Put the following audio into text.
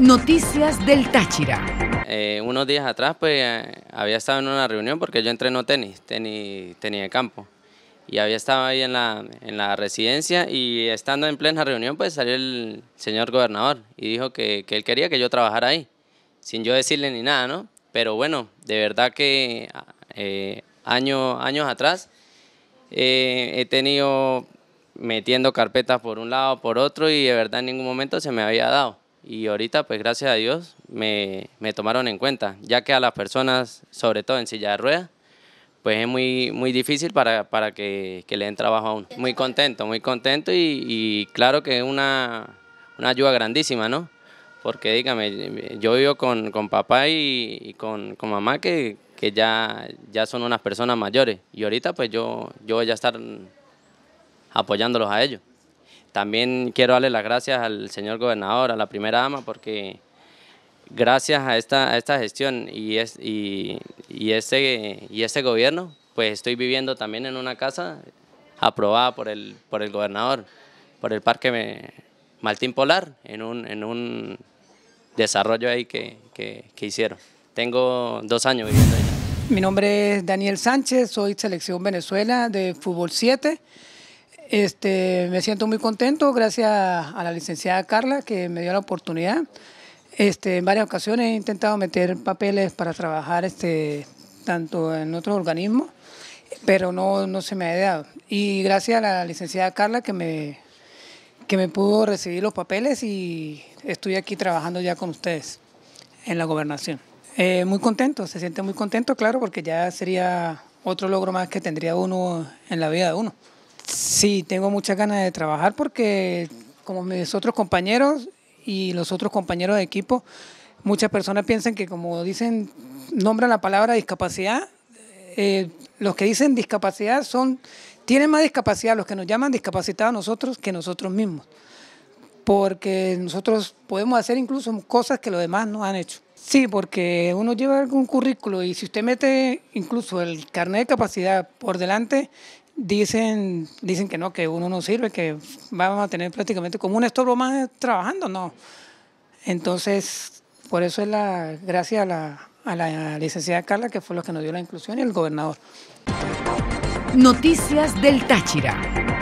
Noticias del Táchira. Eh, unos días atrás pues eh, había estado en una reunión porque yo entreno tenis, tenis, tenis de campo. Y había estado ahí en la, en la residencia y estando en plena reunión pues salió el señor gobernador y dijo que, él quería que yo trabajara ahí, sin yo decirle ni nada, ¿no? Pero bueno, de verdad que eh, años, atrás he tenido metiendo carpetas por un lado, por otro y de verdad en ningún momento se me había dado y ahorita pues gracias a Dios me, tomaron en cuenta, ya que a las personas, sobre todo en silla de ruedas, pues es muy, muy difícil para, que, le den trabajo a uno. Muy contento, muy contento y, claro que es una, ayuda grandísima, ¿no? Porque dígame, yo vivo con, papá y, con, con, mamá que, que, ya, ya son unas personas mayores y ahorita pues yo, yo voy a estar apoyándolos a ellos. También quiero darle las gracias al señor gobernador, a la primera dama, porque gracias a esta, esta gestión y, es, y, y, este, y este gobierno, pues estoy viviendo también en una casa aprobada por el, por el gobernador, por el Parque Martín Polar, en un, en un desarrollo ahí que, que hicieron. Tengo dos años viviendo ahí. Mi nombre es Daniel Sánchez, soy Selección Venezuela de Fútbol 7. Este, me siento muy contento gracias a la licenciada Carla que me dio la oportunidad. Este, en varias ocasiones he intentado meter papeles para trabajar este, tanto en otro organismo, pero no, se me ha dado. Y gracias a la licenciada Carla que me, que me pudo recibir los papeles y estoy aquí trabajando ya con ustedes en la gobernación. Eh, muy contento, se siente muy contento, claro, porque ya sería otro logro más que tendría uno en la vida de uno. Sí, tengo muchas ganas de trabajar porque como mis otros compañeros y los otros compañeros de equipo, muchas personas piensan que como dicen, nombran la palabra discapacidad, eh, los que dicen discapacidad son, tienen más discapacidad los que nos llaman discapacitados nosotros que nosotros mismos, porque nosotros podemos hacer incluso cosas que los demás no han hecho. Sí, porque uno lleva algún currículo y si usted mete incluso el carnet de capacidad por delante, dicen, dicen que no, que uno no sirve, que vamos a tener prácticamente como un estorbo más trabajando, no. Entonces, por eso es la gracias a la, licenciada Carla, que fue la que nos dio la inclusión, y el gobernador. Noticias del Táchira.